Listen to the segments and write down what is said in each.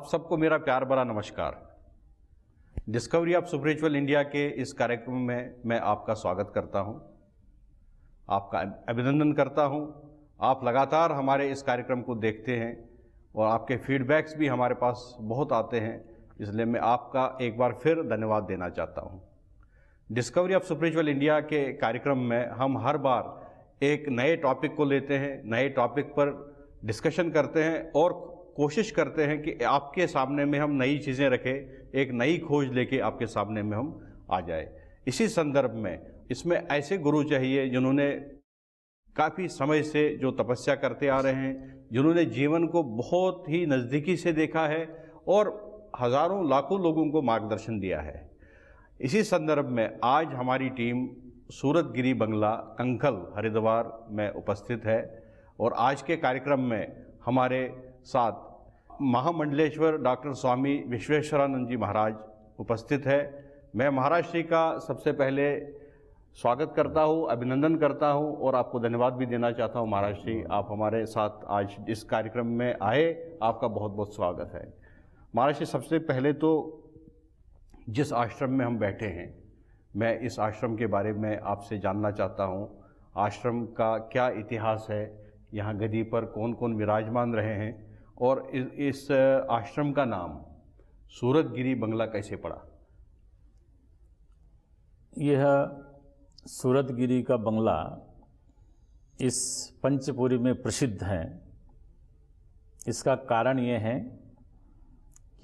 आप सबको मेरा प्यार भरा नमस्कार डिस्कवरी ऑफ सुपरिचुअल इंडिया के इस कार्यक्रम में मैं आपका स्वागत करता हूं, आपका अभिनंदन करता हूं, आप लगातार हमारे इस कार्यक्रम को देखते हैं और आपके फीडबैक्स भी हमारे पास बहुत आते हैं इसलिए मैं आपका एक बार फिर धन्यवाद देना चाहता हूं। डिस्कवरी ऑफ सुपरिचुअल इंडिया के कार्यक्रम में हम हर बार एक नए टॉपिक को लेते हैं नए टॉपिक पर डिस्कशन करते हैं और कोशिश करते हैं कि आपके सामने में हम नई चीज़ें रखें एक नई खोज लेके आपके सामने में हम आ जाए इसी संदर्भ में इसमें ऐसे गुरु चाहिए जिन्होंने काफ़ी समय से जो तपस्या करते आ रहे हैं जिन्होंने जीवन को बहुत ही नज़दीकी से देखा है और हज़ारों लाखों लोगों को मार्गदर्शन दिया है इसी संदर्भ में आज हमारी टीम सूरतगिरी बंगला कंकल हरिद्वार में उपस्थित है और आज के कार्यक्रम में हमारे साथ महामंडलेश्वर डॉक्टर स्वामी विश्वेश्वरानंद जी महाराज उपस्थित है मैं महाराज जी का सबसे पहले स्वागत करता हूँ अभिनंदन करता हूँ और आपको धन्यवाद भी देना चाहता हूँ महाराज जी आप हमारे साथ आज इस कार्यक्रम में आए आपका बहुत बहुत स्वागत है महाराज जी सबसे पहले तो जिस आश्रम में हम बैठे हैं मैं इस आश्रम के बारे में आपसे जानना चाहता हूँ आश्रम का क्या इतिहास है यहाँ गदी पर कौन कौन विराजमान रहे हैं और इस आश्रम का नाम सूरत गिरी बंगला कैसे पड़ा यह सूरत गिरी का बंगला इस पंचपुरी में प्रसिद्ध है इसका कारण यह है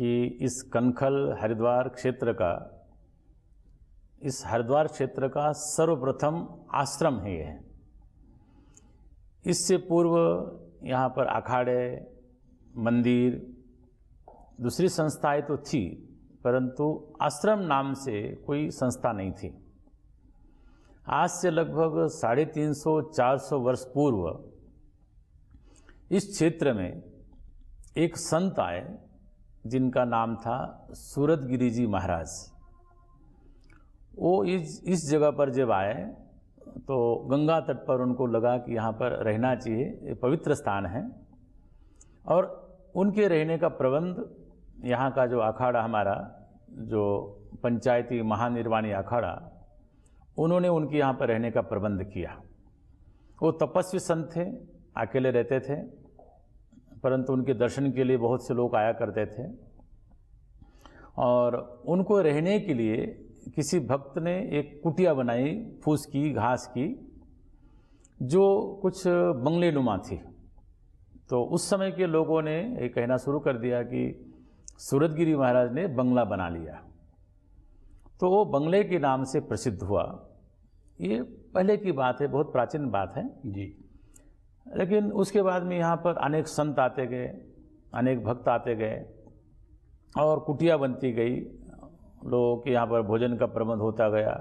कि इस कनखल हरिद्वार क्षेत्र का इस हरिद्वार क्षेत्र का सर्वप्रथम आश्रम है यह इससे पूर्व यहाँ पर अखाड़े मंदिर दूसरी संस्थाएं तो थी परंतु आश्रम नाम से कोई संस्था नहीं थी आज से लगभग साढ़े तीन सौ चार सौ वर्ष पूर्व इस क्षेत्र में एक संत आए जिनका नाम था सूरत गिरिजी जी महाराज वो इस इस जगह पर जब आए तो गंगा तट पर उनको लगा कि यहाँ पर रहना चाहिए ये पवित्र स्थान है और उनके रहने का प्रबंध यहाँ का जो अखाड़ा हमारा जो पंचायती महानिर्वाणी अखाड़ा उन्होंने उनके यहाँ पर रहने का प्रबंध किया वो तपस्वी संत थे अकेले रहते थे परंतु उनके दर्शन के लिए बहुत से लोग आया करते थे और उनको रहने के लिए किसी भक्त ने एक कुटिया बनाई फूस की घास की जो कुछ बंगले नुमा थी तो उस समय के लोगों ने ये कहना शुरू कर दिया कि सूरतगिरी महाराज ने बंगला बना लिया तो वो बंगले के नाम से प्रसिद्ध हुआ ये पहले की बात है बहुत प्राचीन बात है जी लेकिन उसके बाद में यहाँ पर अनेक संत आते गए अनेक भक्त आते गए और कुटिया बनती गई लोगों के यहाँ पर भोजन का प्रबंध होता गया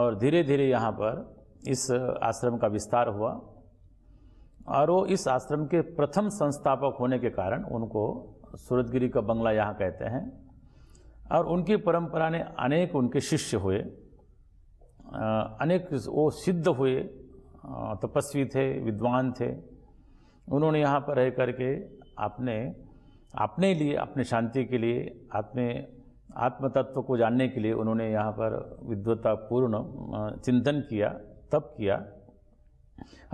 और धीरे धीरे यहाँ पर इस आश्रम का विस्तार हुआ और वो इस आश्रम के प्रथम संस्थापक होने के कारण उनको सूरतगिरी का बंगला यहाँ कहते हैं और उनकी परंपरा ने अनेक उनके शिष्य हुए अनेक वो सिद्ध हुए तपस्वी थे विद्वान थे उन्होंने यहाँ पर रह करके अपने अपने लिए अपने शांति के लिए आत्म आत्म तत्व को जानने के लिए उन्होंने यहाँ पर विद्वत्तापूर्ण चिंतन किया तप किया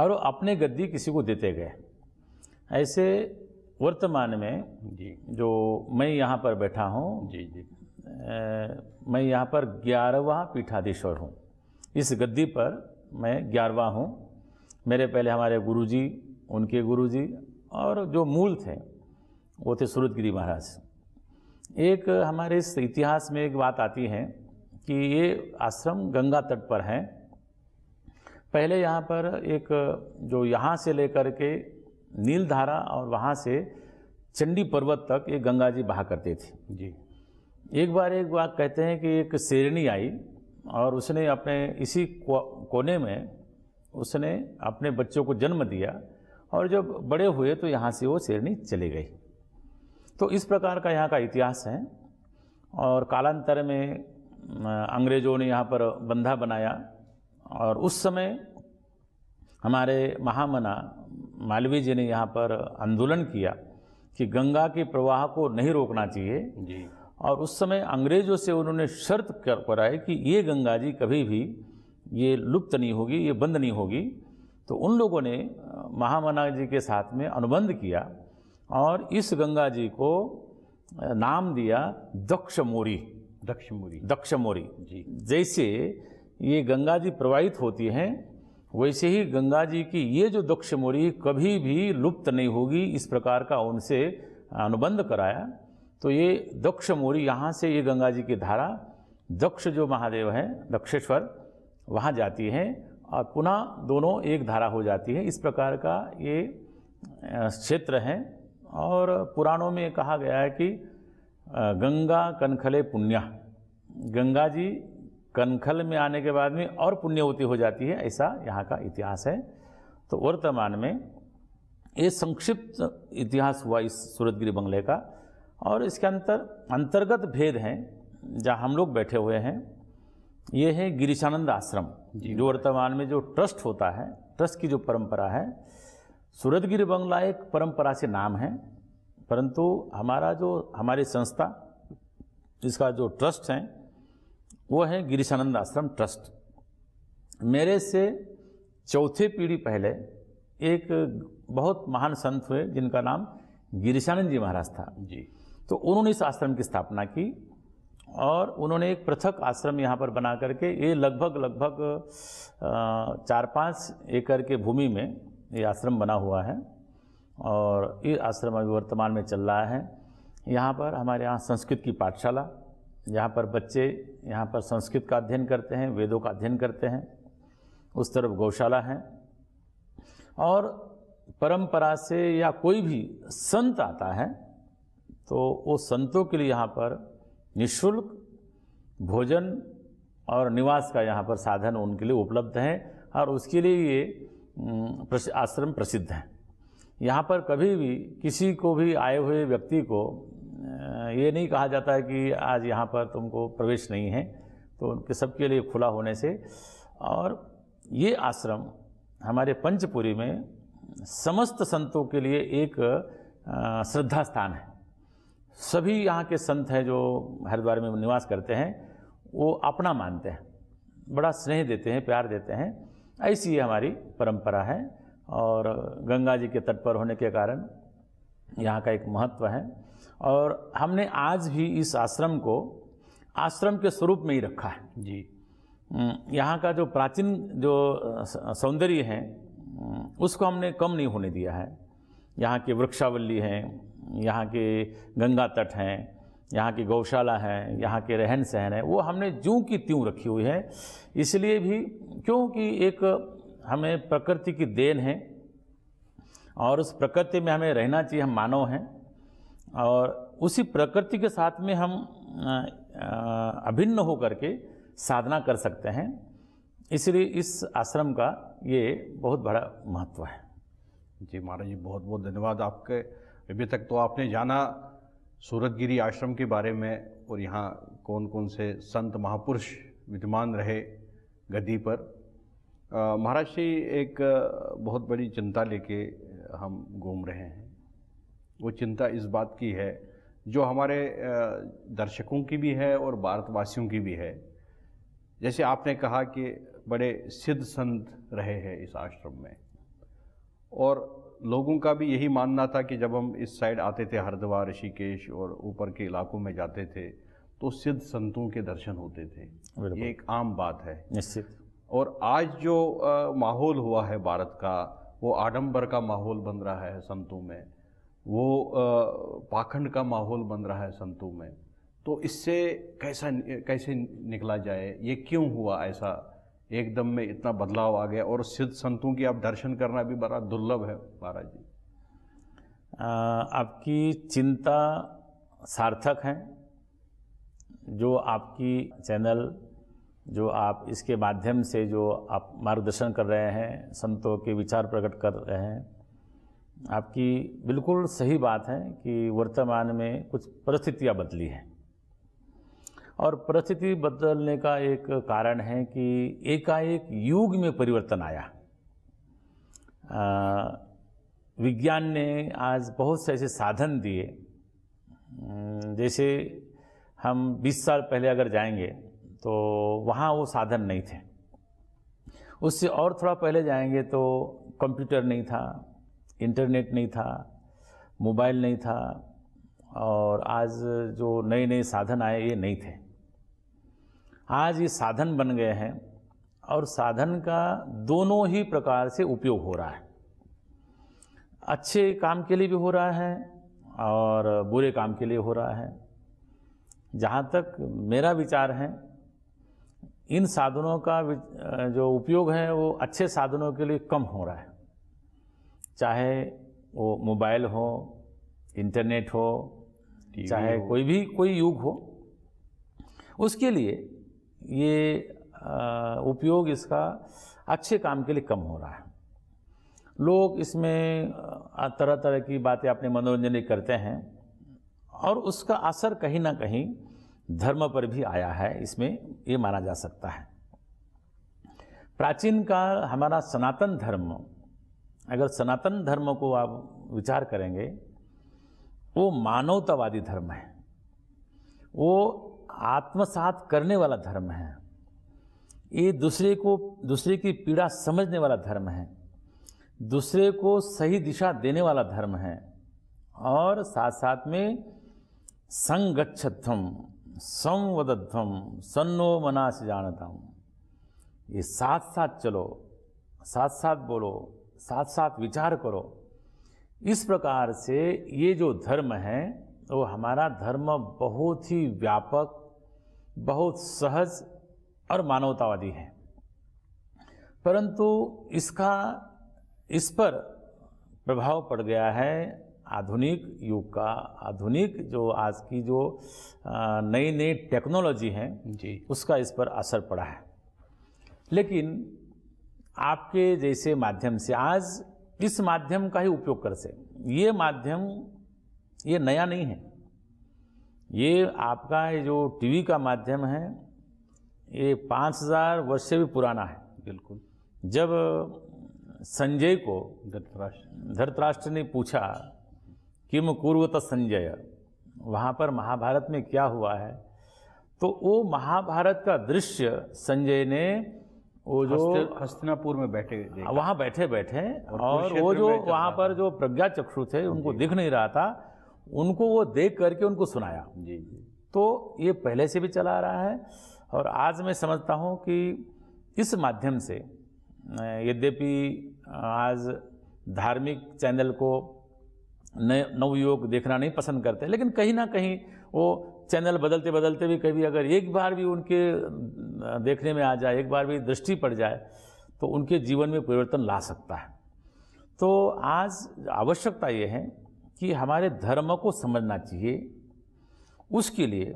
और वो अपने गद्दी किसी को देते गए ऐसे वर्तमान में जी जो मैं यहाँ पर बैठा हूँ जी जी मैं यहाँ पर ग्यारहवा पीठाधीश्वर हूँ इस गद्दी पर मैं ग्यारहवा हूँ मेरे पहले हमारे गुरुजी उनके गुरुजी और जो मूल थे वो थे सूरतगिरी महाराज एक हमारे इस इतिहास में एक बात आती है कि ये आश्रम गंगा तट पर है पहले यहाँ पर एक जो यहाँ से लेकर के नील धारा और वहाँ से चंडी पर्वत तक ये गंगा जी बहा करते थे जी एक बार एक बात कहते हैं कि एक शेरणी आई और उसने अपने इसी कोने में उसने अपने बच्चों को जन्म दिया और जब बड़े हुए तो यहाँ से वो शेरणी चली गई तो इस प्रकार का यहाँ का इतिहास है और कालांतर में अंग्रेज़ों ने यहाँ पर बंधा बनाया और उस समय हमारे महामना मालवीय जी ने यहाँ पर आंदोलन किया कि गंगा के प्रवाह को नहीं रोकना चाहिए जी और उस समय अंग्रेजों से उन्होंने शर्त कर कराई कि ये गंगा जी कभी भी ये लुप्त नहीं होगी ये बंद नहीं होगी तो उन लोगों ने महामना जी के साथ में अनुबंध किया और इस गंगा जी को नाम दिया दक्ष मोरी दक्ष मोरी दक्ष मोरी जी जैसे ये गंगा जी प्रवाहित होती हैं वैसे ही गंगा जी की ये जो दक्ष मोरी कभी भी लुप्त नहीं होगी इस प्रकार का उनसे अनुबंध कराया तो ये दक्ष मोरी यहाँ से ये गंगा जी की धारा दक्ष जो महादेव हैं दक्षेश्वर वहाँ जाती हैं और पुनः दोनों एक धारा हो जाती है इस प्रकार का ये क्षेत्र है और पुराणों में कहा गया है कि गंगा कनखले पुण्य गंगा जी कनखल में आने के बाद में और पुण्यवती हो जाती है ऐसा यहाँ का इतिहास है तो वर्तमान में ये संक्षिप्त इतिहास हुआ इस सूरतगिरी बंगले का और इसके अंतर अंतर्गत भेद हैं जहाँ हम लोग बैठे हुए हैं ये है गिरीशानंद आश्रम जो वर्तमान में जो ट्रस्ट होता है ट्रस्ट की जो परंपरा है सूरतगिरी बंगला एक परंपरा से नाम है परंतु हमारा जो हमारी संस्था इसका जो ट्रस्ट हैं वो है गिरीशानंद आश्रम ट्रस्ट मेरे से चौथे पीढ़ी पहले एक बहुत महान संत हुए जिनका नाम गिरीशानंद जी महाराज था जी तो उन्होंने इस आश्रम की स्थापना की और उन्होंने एक पृथक आश्रम यहाँ पर बना करके ये लगभग लगभग चार पाँच एकड़ के भूमि में ये आश्रम बना हुआ है और ये आश्रम अभी वर्तमान में चल रहा है यहाँ पर हमारे यहाँ संस्कृत की पाठशाला यहाँ पर बच्चे यहाँ पर संस्कृत का अध्ययन करते हैं वेदों का अध्ययन करते हैं उस तरफ गौशाला है और परंपरा से या कोई भी संत आता है तो वो संतों के लिए यहाँ पर निशुल्क भोजन और निवास का यहाँ पर साधन उनके लिए उपलब्ध है और उसके लिए ये आश्रम प्रसिद्ध है यहाँ पर कभी भी किसी को भी आए हुए व्यक्ति को ये नहीं कहा जाता है कि आज यहाँ पर तुमको प्रवेश नहीं है तो उनके सबके लिए खुला होने से और ये आश्रम हमारे पंचपुरी में समस्त संतों के लिए एक श्रद्धा स्थान है सभी यहाँ के संत हैं जो हरिद्वार में निवास करते हैं वो अपना मानते हैं बड़ा स्नेह देते हैं प्यार देते हैं ऐसी ये हमारी परंपरा है और गंगा जी के तट पर होने के कारण यहाँ का एक महत्व है और हमने आज भी इस आश्रम को आश्रम के स्वरूप में ही रखा है जी यहाँ का जो प्राचीन जो सौंदर्य है उसको हमने कम नहीं होने दिया है यहाँ के वृक्षावली हैं यहाँ के गंगा तट हैं यहाँ की गौशाला है यहाँ के रहन सहन है वो हमने जूँ की त्यों रखी हुई है इसलिए भी क्योंकि एक हमें प्रकृति की देन है और उस प्रकृति में हमें रहना चाहिए हम मानव हैं और उसी प्रकृति के साथ में हम अभिन्न होकर के साधना कर सकते हैं इसलिए इस आश्रम का ये बहुत बड़ा महत्व है जी महाराज जी बहुत बहुत धन्यवाद आपके अभी तक तो आपने जाना सूरतगिरी आश्रम के बारे में और यहाँ कौन कौन से संत महापुरुष विद्यमान रहे गद्दी पर महाराज जी एक बहुत बड़ी चिंता लेके हम घूम रहे हैं वो चिंता इस बात की है जो हमारे दर्शकों की भी है और भारतवासियों की भी है जैसे आपने कहा कि बड़े सिद्ध संत रहे हैं इस आश्रम में और लोगों का भी यही मानना था कि जब हम इस साइड आते थे हरिद्वार ऋषिकेश और ऊपर के इलाकों में जाते थे तो सिद्ध संतों के दर्शन होते थे ये एक आम बात है निश्चित और आज जो माहौल हुआ है भारत का वो आडंबर का माहौल बन रहा है संतों में वो पाखंड का माहौल बन रहा है संतों में तो इससे कैसा कैसे निकला जाए ये क्यों हुआ ऐसा एकदम में इतना बदलाव आ गया और सिद्ध संतों की आप दर्शन करना भी बड़ा दुर्लभ है महाराज जी आपकी चिंता सार्थक है जो आपकी चैनल जो आप इसके माध्यम से जो आप मार्गदर्शन कर रहे हैं संतों के विचार प्रकट कर रहे हैं आपकी बिल्कुल सही बात है कि वर्तमान में कुछ परिस्थितियाँ बदली हैं और परिस्थिति बदलने का एक कारण है कि एकाएक युग में परिवर्तन आया विज्ञान ने आज बहुत से ऐसे साधन दिए जैसे हम 20 साल पहले अगर जाएंगे तो वहाँ वो साधन नहीं थे उससे और थोड़ा पहले जाएंगे तो कंप्यूटर नहीं था इंटरनेट नहीं था मोबाइल नहीं था और आज जो नए नए साधन आए ये नहीं थे आज ये साधन बन गए हैं और साधन का दोनों ही प्रकार से उपयोग हो रहा है अच्छे काम के लिए भी हो रहा है और बुरे काम के लिए हो रहा है जहाँ तक मेरा विचार है इन साधनों का जो उपयोग है वो अच्छे साधनों के लिए कम हो रहा है चाहे वो मोबाइल हो इंटरनेट हो चाहे हो। कोई भी कोई युग हो उसके लिए ये उपयोग इसका अच्छे काम के लिए कम हो रहा है लोग इसमें तरह तरह की बातें अपने मनोरंजन करते हैं और उसका असर कहीं ना कहीं धर्म पर भी आया है इसमें ये माना जा सकता है प्राचीन का हमारा सनातन धर्म अगर सनातन धर्म को आप विचार करेंगे वो मानवतावादी धर्म है वो आत्मसात करने वाला धर्म है ये दूसरे को दूसरे की पीड़ा समझने वाला धर्म है दूसरे को सही दिशा देने वाला धर्म है और साथ साथ में संगच्छम संवदध्वम सन्नो मना से जानता हूँ ये साथ साथ चलो साथ साथ बोलो साथ साथ विचार करो इस प्रकार से ये जो धर्म है वो हमारा धर्म बहुत ही व्यापक बहुत सहज और मानवतावादी है परंतु इसका इस पर प्रभाव पड़ गया है आधुनिक युग का आधुनिक जो आज की जो नई नई टेक्नोलॉजी है जी उसका इस पर असर पड़ा है लेकिन आपके जैसे माध्यम से आज इस माध्यम का ही उपयोग कर सकें ये माध्यम ये नया नहीं है ये आपका ये जो टीवी का माध्यम है ये पाँच हज़ार वर्ष से भी पुराना है बिल्कुल जब संजय को धरतराष्ट्र धरतराष्ट्र ने पूछा कि कुर्वत संजय वहाँ पर महाभारत में क्या हुआ है तो वो महाभारत का दृश्य संजय ने वो जो हस्तिनापुर में बैठे वहाँ बैठे बैठे और, और वो जो वहाँ पर जो प्रज्ञा चक्षु थे उनको दिख नहीं रहा था उनको वो देख करके उनको सुनाया जी जी तो ये पहले से भी चला रहा है और आज मैं समझता हूँ कि इस माध्यम से यद्यपि आज धार्मिक चैनल को नवयुवक देखना नहीं पसंद करते लेकिन कहीं ना कहीं वो चैनल बदलते बदलते भी कभी अगर एक बार भी उनके देखने में आ जाए एक बार भी दृष्टि पड़ जाए तो उनके जीवन में परिवर्तन ला सकता है तो आज आवश्यकता ये है कि हमारे धर्म को समझना चाहिए उसके लिए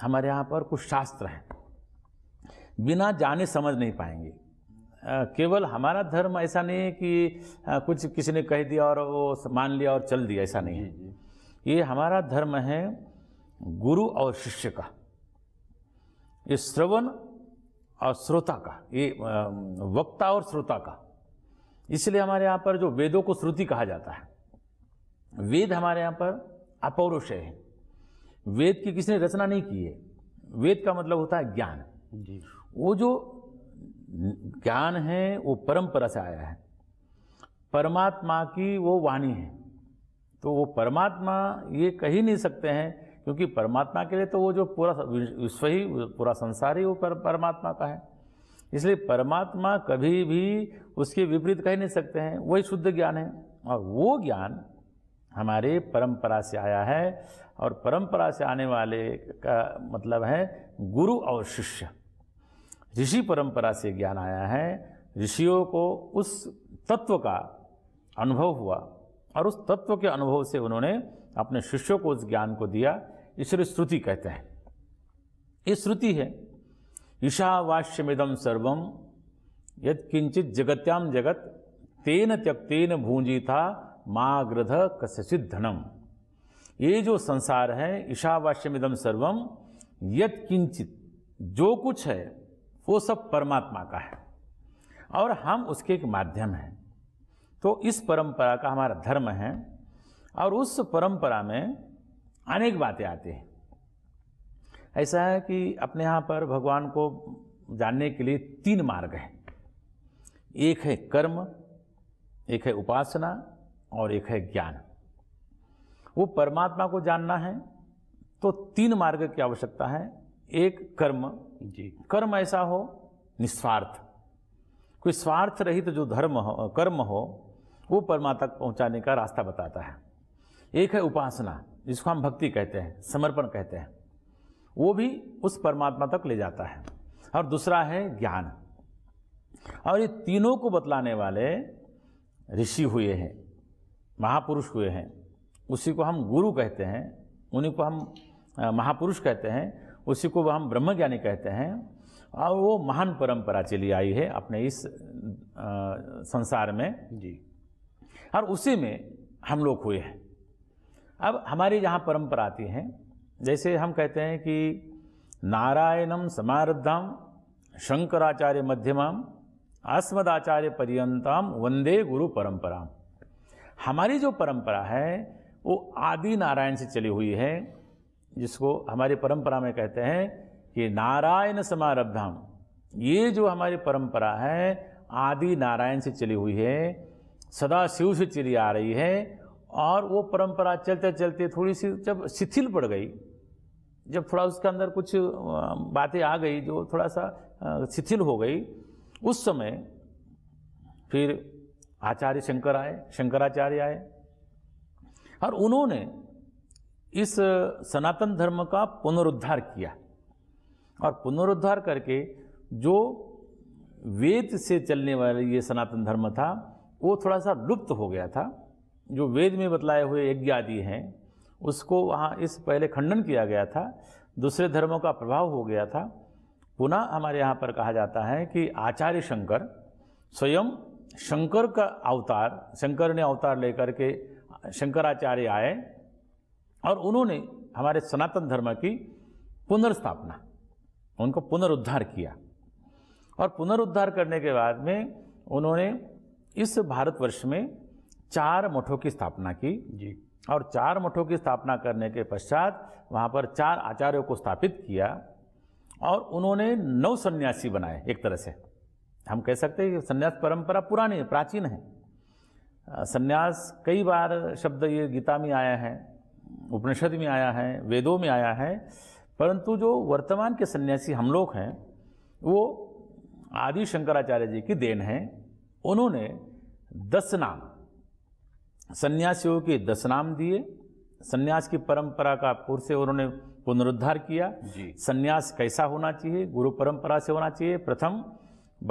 हमारे यहाँ पर कुछ शास्त्र हैं बिना जाने समझ नहीं पाएंगे केवल हमारा धर्म ऐसा नहीं है कि कुछ किसी ने कह दिया और वो मान लिया और चल दिया ऐसा नहीं है ये हमारा धर्म है गुरु और शिष्य का ये श्रवण और श्रोता का ये वक्ता और श्रोता का इसलिए हमारे यहाँ पर जो वेदों को श्रुति कहा जाता है वेद हमारे यहाँ पर अपौरुषय है वेद की किसी ने रचना नहीं की है वेद का मतलब होता है ज्ञान वो जो ज्ञान है वो परंपरा से आया है परमात्मा की वो वाणी है तो वो परमात्मा ये कह ही नहीं सकते हैं क्योंकि परमात्मा के लिए तो वो जो पूरा विश्व ही पूरा संसार ही वो पर, परमात्मा का है इसलिए परमात्मा कभी भी उसके विपरीत कह नहीं सकते हैं वही शुद्ध ज्ञान है और वो ज्ञान हमारे परंपरा से आया है और परंपरा से आने वाले का मतलब है गुरु और शिष्य ऋषि परंपरा से ज्ञान आया है ऋषियों को उस तत्व का अनुभव हुआ और उस तत्व के अनुभव से उन्होंने अपने शिष्यों को उस ज्ञान को दिया इसे श्रुति कहते हैं ये श्रुति है ईशावास्यमिदम सर्वम यद जगत्याम जगत तेन त्यक्तेन भूंजी था माँ ग्रध कस्यचित धनम ये जो संसार है ईशावास्यमिदम सर्वम यद किंचित जो कुछ है वो सब परमात्मा का है और हम उसके एक माध्यम हैं तो इस परंपरा का हमारा धर्म है और उस परंपरा में अनेक बातें आती हैं ऐसा है कि अपने यहाँ पर भगवान को जानने के लिए तीन मार्ग हैं एक है कर्म एक है उपासना और एक है ज्ञान वो परमात्मा को जानना है तो तीन मार्ग की आवश्यकता है एक कर्म जी कर्म ऐसा हो निस्वार्थ कोई स्वार्थ रहित तो जो धर्म हो कर्म हो वो परमात्मा तक पहुंचाने का रास्ता बताता है एक है उपासना जिसको हम भक्ति कहते हैं समर्पण कहते हैं वो भी उस परमात्मा तक ले जाता है और दूसरा है ज्ञान और ये तीनों को बतलाने वाले ऋषि हुए हैं महापुरुष हुए हैं उसी को हम गुरु कहते हैं उन्हीं को हम महापुरुष कहते हैं उसी को हम ब्रह्मज्ञानी कहते हैं और वो महान परंपरा चली आई है अपने इस आ, संसार में जी और उसी में हम लोग हुए हैं अब हमारी जहाँ परंपरा आती है जैसे हम कहते हैं कि नारायणम समारद्धम शंकराचार्य मध्यमम अस्मदाचार्य पर्यंताम वंदे गुरु परंपरा हमारी जो परंपरा है वो आदि नारायण से चली हुई है जिसको हमारी परंपरा में कहते हैं कि नारायण समारब्धाम ये जो हमारी परंपरा है आदि नारायण से चली हुई है सदा शिव से चली आ रही है और वो परंपरा चलते चलते थोड़ी सी जब शिथिल पड़ गई जब थोड़ा उसके अंदर कुछ बातें आ गई जो थोड़ा सा शिथिल हो गई उस समय फिर आचार्य शंकर आए शंकराचार्य आए और उन्होंने इस सनातन धर्म का पुनरुद्धार किया और पुनरुद्धार करके जो वेद से चलने वाला ये सनातन धर्म था वो थोड़ा सा लुप्त हो गया था जो वेद में बतलाए हुए यज्ञ आदि हैं उसको वहाँ इस पहले खंडन किया गया था दूसरे धर्मों का प्रभाव हो गया था पुनः हमारे यहाँ पर कहा जाता है कि आचार्य शंकर स्वयं शंकर का अवतार शंकर ने अवतार लेकर के शंकराचार्य आए और उन्होंने हमारे सनातन धर्म की पुनर्स्थापना उनको पुनरुद्धार किया और पुनरुद्धार करने के बाद में उन्होंने इस भारतवर्ष में चार मठों की स्थापना की जी और चार मठों की स्थापना करने के पश्चात वहाँ पर चार आचार्यों को स्थापित किया और उन्होंने नौ सन्यासी बनाए एक तरह से हम कह सकते हैं कि सन्यास परंपरा पुरानी है प्राचीन है सन्यास कई बार शब्द ये गीता में आया है उपनिषद में आया है वेदों में आया है परंतु जो वर्तमान के सन्यासी हम लोग हैं वो आदि शंकराचार्य जी की देन है उन्होंने दस नाम सन्यासियों के दस नाम दिए सन्यास की परंपरा का पूर्व से उन्होंने पुनरुद्धार किया सन्यास कैसा होना चाहिए गुरु परंपरा से होना चाहिए प्रथम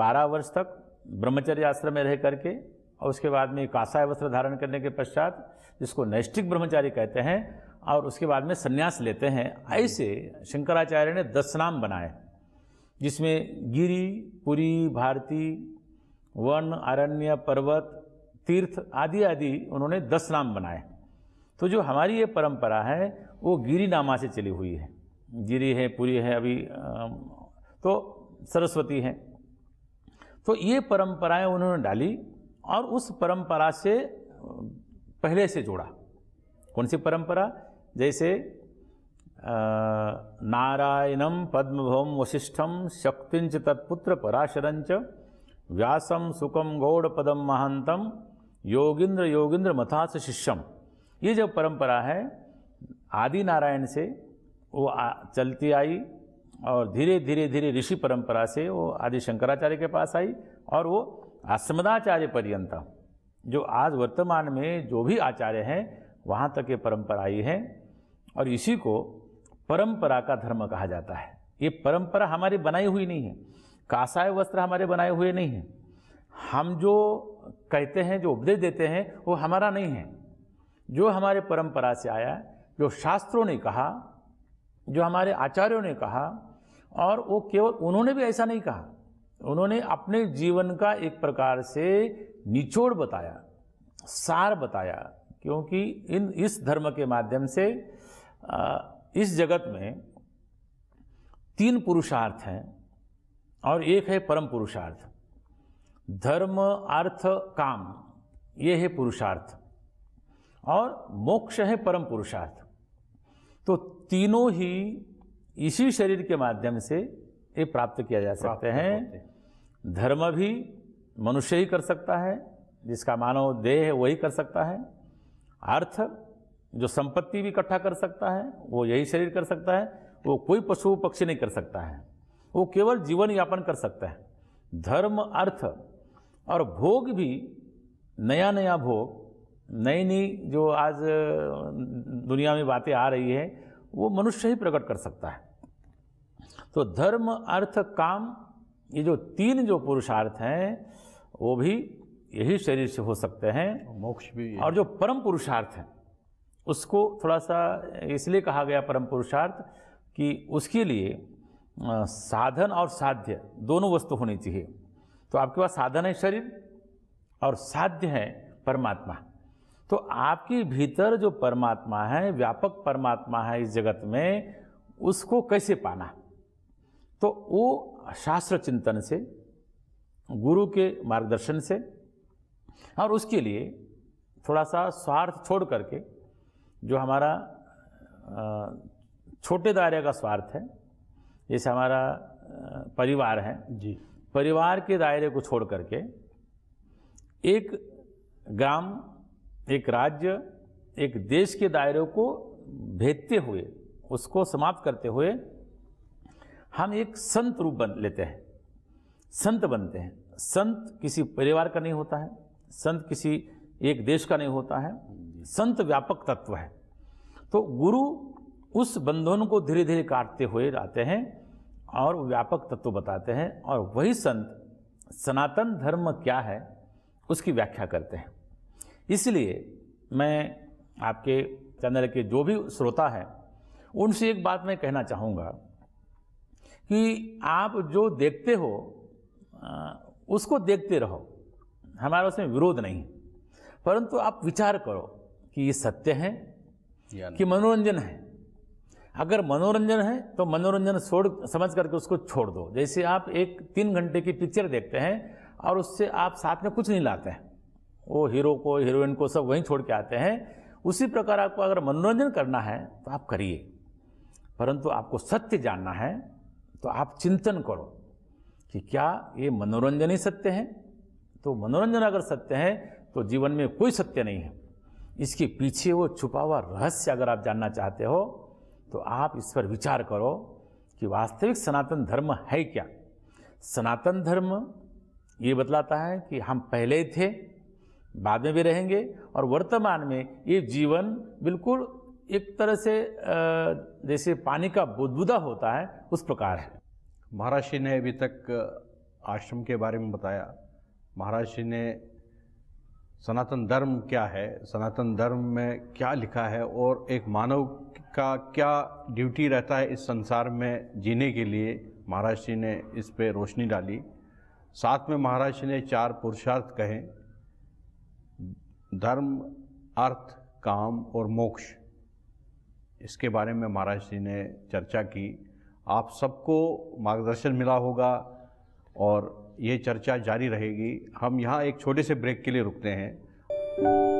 बारह वर्ष तक ब्रह्मचर्य आश्रम में रह करके और उसके बाद में कासाय वस्त्र धारण करने के पश्चात जिसको नैष्टिक ब्रह्मचारी कहते हैं और उसके बाद में सन्यास लेते हैं ऐसे शंकराचार्य ने दस नाम बनाए जिसमें गिरी पुरी भारती वन अरण्य पर्वत तीर्थ आदि आदि उन्होंने दस नाम बनाए तो जो हमारी ये परंपरा है वो गिरी नामा से चली हुई है गिरी है पुरी है अभी तो सरस्वती है तो ये परंपराएं उन्होंने डाली और उस परंपरा से पहले से जोड़ा कौन सी परंपरा जैसे नारायणम पद्मभम वशिष्ठम शक्तिंच तत्पुत्र पराशरंच व्यासम सुखम गौड़ पदम महांतम योगिंद्र योगिंद्र मथास शिष्यम ये जो परंपरा है आदि नारायण से वो चलती आई और धीरे धीरे धीरे ऋषि परंपरा से वो आदि शंकराचार्य के पास आई और वो अस्मदाचार्य पर्यंत जो आज वर्तमान में जो भी आचार्य हैं वहाँ तक ये परंपरा आई है और इसी को परंपरा का धर्म कहा जाता है ये परंपरा हमारी बनाई हुई नहीं है कासाय वस्त्र हमारे बनाए हुए नहीं हैं हम जो कहते हैं जो उपदेश देते हैं वो हमारा नहीं है जो हमारे परंपरा से आया जो शास्त्रों ने कहा जो हमारे आचार्यों ने कहा और वो केवल उन्होंने भी ऐसा नहीं कहा उन्होंने अपने जीवन का एक प्रकार से निचोड़ बताया सार बताया क्योंकि इन इस धर्म के माध्यम से इस जगत में तीन पुरुषार्थ हैं और एक है परम पुरुषार्थ धर्म अर्थ काम ये है पुरुषार्थ और मोक्ष है परम पुरुषार्थ तो तीनों ही इसी शरीर के माध्यम से ये प्राप्त किया जा सकते हैं धर्म भी मनुष्य ही कर सकता है जिसका मानव देह है वही कर सकता है अर्थ जो संपत्ति भी इकट्ठा कर सकता है वो यही शरीर कर सकता है वो कोई पशु पक्षी नहीं कर सकता है वो केवल जीवन यापन कर सकता है धर्म अर्थ और भोग भी नया नया भोग नई नई जो आज दुनिया में बातें आ रही है वो मनुष्य ही प्रकट कर सकता है तो धर्म अर्थ काम ये जो तीन जो पुरुषार्थ हैं वो भी यही शरीर से हो सकते हैं मोक्ष भी और जो परम पुरुषार्थ है उसको थोड़ा सा इसलिए कहा गया परम पुरुषार्थ कि उसके लिए साधन और साध्य दोनों वस्तु होनी चाहिए तो आपके पास साधन है शरीर और साध्य है परमात्मा तो आपके भीतर जो परमात्मा है व्यापक परमात्मा है इस जगत में उसको कैसे पाना तो वो शास्त्र चिंतन से गुरु के मार्गदर्शन से और उसके लिए थोड़ा सा स्वार्थ छोड़ करके जो हमारा छोटे दायरे का स्वार्थ है जैसे हमारा परिवार है जी परिवार के दायरे को छोड़ करके एक ग्राम एक राज्य एक देश के दायरे को भेदते हुए उसको समाप्त करते हुए हम एक संत रूप बन लेते हैं संत बनते हैं संत किसी परिवार का नहीं होता है संत किसी एक देश का नहीं होता है संत व्यापक तत्व है तो गुरु उस बंधन को धीरे धीरे काटते हुए आते हैं और व्यापक तत्व बताते हैं और वही संत सनातन धर्म क्या है उसकी व्याख्या करते हैं इसलिए मैं आपके चैनल के जो भी श्रोता हैं उनसे एक बात मैं कहना चाहूँगा कि आप जो देखते हो उसको देखते रहो हमारा उसमें विरोध नहीं परंतु आप विचार करो कि ये सत्य है कि मनोरंजन है अगर मनोरंजन है तो मनोरंजन छोड़ समझ करके उसको छोड़ दो जैसे आप एक तीन घंटे की पिक्चर देखते हैं और उससे आप साथ में कुछ नहीं लाते हैं वो हीरो को हीरोइन को सब वहीं छोड़ के आते हैं उसी प्रकार आपको अगर मनोरंजन करना है तो आप करिए परंतु आपको सत्य जानना है तो आप चिंतन करो कि क्या ये मनोरंजन ही सत्य है तो मनोरंजन अगर सत्य है तो जीवन में कोई सत्य नहीं है इसके पीछे वो छुपा हुआ रहस्य अगर आप जानना चाहते हो तो आप इस पर विचार करो कि वास्तविक सनातन धर्म है क्या सनातन धर्म ये बतलाता है कि हम पहले थे बाद में भी रहेंगे और वर्तमान में ये जीवन बिल्कुल एक तरह से जैसे पानी का बुदबुदा होता है उस प्रकार है महाराज जी ने अभी तक आश्रम के बारे में बताया महाराज जी ने सनातन धर्म क्या है सनातन धर्म में क्या लिखा है और एक मानव का क्या ड्यूटी रहता है इस संसार में जीने के लिए महाराज जी ने इस पे रोशनी डाली साथ में महाराज जी ने चार पुरुषार्थ कहे धर्म अर्थ काम और मोक्ष इसके बारे में महाराज जी ने चर्चा की आप सबको मार्गदर्शन मिला होगा और ये चर्चा जारी रहेगी हम यहाँ एक छोटे से ब्रेक के लिए रुकते हैं